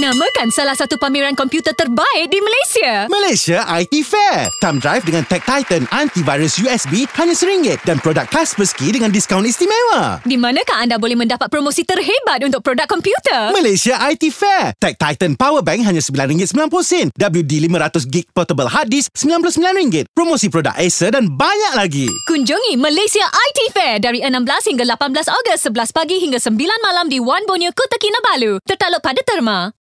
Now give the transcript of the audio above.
Namakan salah satu pameran komputer terbaik di Malaysia. Malaysia IT Fair. Thumb drive dengan Tech Titan antivirus USB hanya RM1 dan produk Kaspersky dengan diskaun istimewa. Di manakah anda boleh mendapat promosi terhebat untuk produk komputer? Malaysia IT Fair. Tech Titan Power Bank hanya RM9.90. WD 500GB Portable Hard Disk RM99. Promosi produk Acer dan banyak lagi. Kunjungi Malaysia IT Fair dari 16 hingga 18 Ogos 11 pagi hingga 9 malam di Wan Bonio, Kota Kinabalu. Tertaluk pada terma.